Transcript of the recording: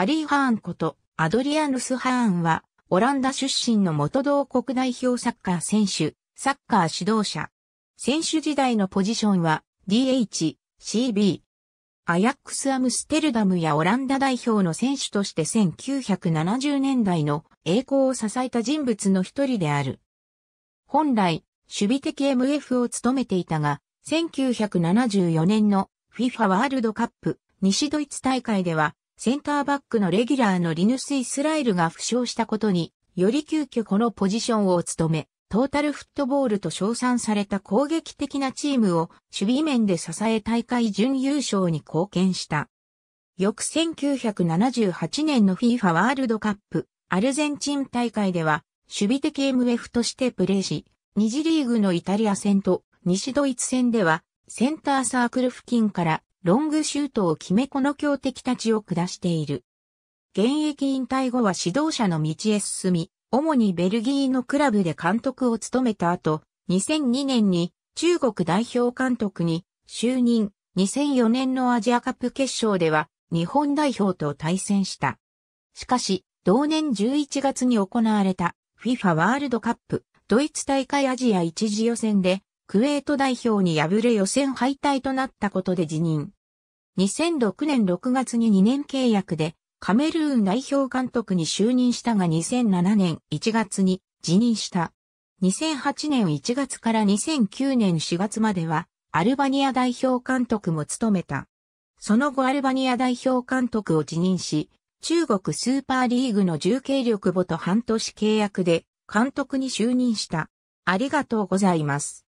アリー・ハーンこと、アドリアヌス・ハーンは、オランダ出身の元同国代表サッカー選手、サッカー指導者。選手時代のポジションは、DH、CB。アヤックス・アムステルダムやオランダ代表の選手として1970年代の栄光を支えた人物の一人である。本来、守備的 MF を務めていたが、1974年の FIFA ワールドカップ西ドイツ大会ではセンターバックのレギュラーのリヌス・イスラエルが負傷したことに、より急遽このポジションを務め、トータルフットボールと称賛された攻撃的なチームを守備面で支え大会準優勝に貢献した。翌1978年の FIFA ワールドカップアルゼンチン大会では守備的 MF としてプレーし、2次リーグのイタリア戦と西ドイツ戦ではセンターサークル付近からロングシュートを決めこの強敵たちを下している。現役引退後は指導者の道へ進み、主にベルギーのクラブで監督を務めた後、2002年に中国代表監督に就任、2004年のアジアカップ決勝では日本代表と対戦した。しかし、同年11月に行われた FIFA ワールドカップドイツ大会アジア一次予選でクウェート代表に敗れ予選敗退となったことで辞任。2006年6月に2年契約でカメルーン代表監督に就任したが2007年1月に辞任した。2008年1月から2009年4月まではアルバニア代表監督も務めた。その後アルバニア代表監督を辞任し、中国スーパーリーグの重慶力母と半年契約で監督に就任した。ありがとうございます。